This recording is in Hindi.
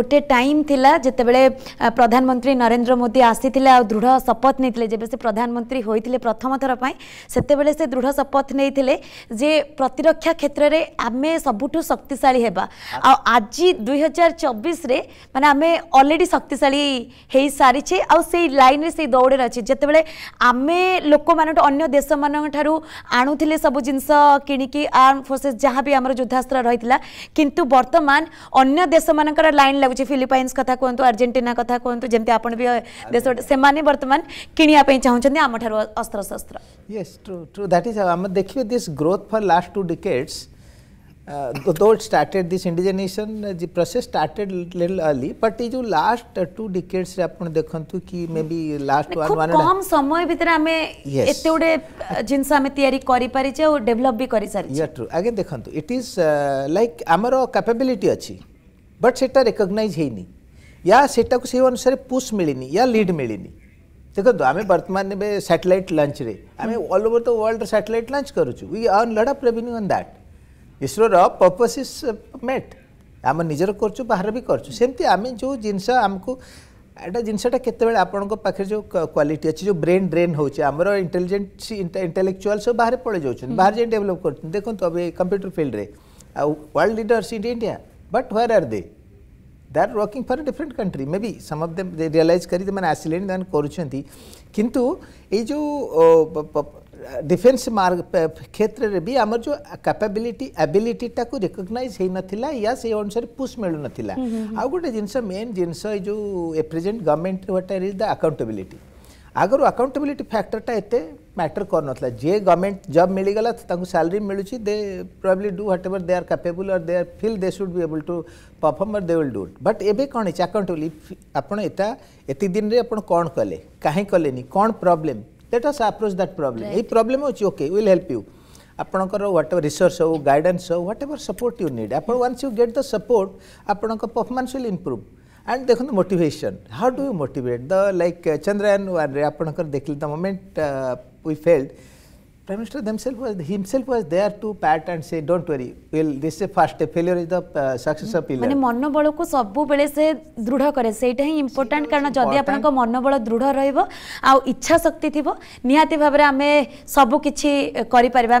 गोटे टाइम थिला बड़े प्रधानमंत्री नरेंद्र मोदी आसी दृढ शपथ नहीं जब से प्रधानमंत्री होते प्रथम थरपाई पई से दृढ शपथ थे जे प्रतिरक्षा क्षेत्र में आम सब शक्तिशा हेबा आ आज 2024 रे माने आमे ऑलरेडी शक्तिशाली हेई सारी आई लाइन से सेई दौड़े रछि जेतेबेले आमे लोक मान अन्य देश मान थारु सब जिन किणिकी आर्म फोर्सेस जहाँ भी आम युद्धास्त्र रही किंतु बर्तमान अगर देश मान लाइन ଲାଗୁଛି ଫିଲିପାଇନ୍ସ କଥା କୁହନ୍ତୁ ଆର୍ଜେଣ୍ଟିନା କଥା କୁହନ୍ତୁ ଯେମିତି ଆପଣ ବି ଦେଶ ସେମାନେ ବର୍ତ୍ତମାନ କିଣିବା ପାଇଁ ଚାହୁଁଛନ୍ତି ଆମଠାରୁ ଅସ୍ତ୍ରଶସ୍ତ୍ର yes true true that is ଆମେ ଦେଖିବେ this growth for last two decades uh, though it started this indigenization uh, the process started little early but ये जो last uh, two decades रे आपण देखंतु कि may be last one one कम समय भीतर हमें एते गुडे जिंस हमें तैयारी करि परिचे और डेवलप भी करि सारि या ट्रू आगे देखंतु इट इज लाइक हमरो कैपेबिलिटी अछि बट से रेकग्नइज होनी या सेटा अनुसार पुश मिलनी या लिड मिलनी देखो आम बर्तमान साटेलैट लंच रे आम over the world satellite launch करुचु lot of revenue and that ISRO purpose is met आम निजर करुँ बाहर भी आम जो जिनस जिनसटा के पाखे जो क्वाट अच्छे जो ब्रेन ड्रेन होमर इंटेलीजेन्स इंटेलेक्चुआल सब बाहर पड़े जाऊँ बाहर जाए डेवलप कर देखो अभी कंप्यूटर फिल्ड में आ वर्ल्ड लिडर्स इंड India but where are they they are working for a different country maybe some of them they realize kari ସେମାନେ ଆସିଲେଣି ସେମାନେ କରୁଛନ୍ତି କିନ୍ତୁ ଏଇ ଯେଉଁ ଡିଫେନ୍ସ କ୍ଷେତ୍ରରେ ବି ଆମର ଯେଉଁ କାପାବିଲିଟି ଆବିଲିଟିଟାକୁ ରେକଗ୍ନାଇଜ୍ ହେଇନଥିଲା ୟା ସେଇ ଅନୁସାରେ ପୁସ୍ ମିଳୁନଥିଲା ଆଉ ଗୋଟେ ଜିନିଷ ମେନ୍ ଜିନିଷ ଏଇ ଯେଉଁ ଏ ପ୍ରେଜେଣ୍ଟ ଗଭର୍ଣ୍ଣମେଣ୍ଟରେ what are is the accountability ଆଗରୁ ଆକାଉଣ୍ଟେବିଲିଟି ଫ୍ୟାକ୍ଟରଟା ଏତେ ମ୍ୟାଟର କରୁନଥିଲା ଯିଏ ଗଭର୍ଣ୍ଣମେଣ୍ଟ ଜବ୍ ମିଳିଗଲା ତାଙ୍କୁ ସାଲାରୀ ମିଳୁଛି they probably do whatever they are capable or they are feel they should be able to perform or they will do it but ଏବେ କ'ଣ ହେଇଛି ଆକାଉଣ୍ଟେବୁଲି ଆପଣ ଏଟା ଏତିକି ଦିନରେ ଆପଣ କ'ଣ କଲେ କାହିଁ କଲେନି କ'ଣ problem let us approach that problem ଏଇ ପ୍ରୋବ୍ଲେମ୍ ହେଉଛି ଓକେ ୱିଲ୍ ହେଲ୍ପ ୟୁ ଆପଣଙ୍କର ହ୍ୱାଟ୍ ଏଭର୍ ରିସୋର୍ସ ହେଉ ଗାଇଡ଼ାନ୍ସ ହେଉ whatever support you need ଆପଣ once you get the support ଆପଣଙ୍କ ପରଫର୍ମାନ୍ସ ୱିଲ୍ ଇମ୍ପ୍ରୁଭ୍ एंड देख motivation how do you motivate the like Chandrayaan one आप देखिए the moment we failed prime minister himself was himself was there to pat and say don't worry will this is first failure is the success of pillar माने मनोबल को सब बेले से दृढ़ करे सेटा ही इंपोर्टेंट कारण जदी आपन को मनोबल दृढ़ रहइबो आ इच्छा शक्ति थिबो निहाती भाबरे आमे सब किछि करि परबा